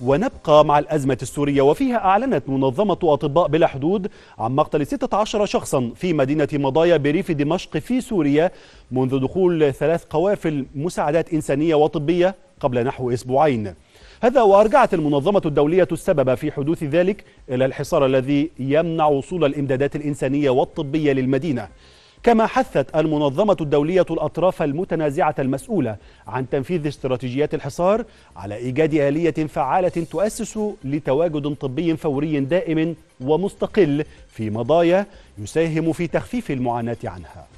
ونبقى مع الأزمة السورية وفيها أعلنت منظمة أطباء بلا حدود عن مقتل 16 شخصا في مدينة مضايا بريف دمشق في سوريا منذ دخول ثلاث قوافل مساعدات إنسانية وطبية قبل نحو أسبوعين هذا وأرجعت المنظمة الدولية السبب في حدوث ذلك إلى الحصار الذي يمنع وصول الإمدادات الإنسانية والطبية للمدينة كما حثت المنظمة الدولية الأطراف المتنازعة المسؤولة عن تنفيذ استراتيجيات الحصار على إيجاد آلية فعالة تؤسس لتواجد طبي فوري دائم ومستقل في مضايا يساهم في تخفيف المعاناة عنها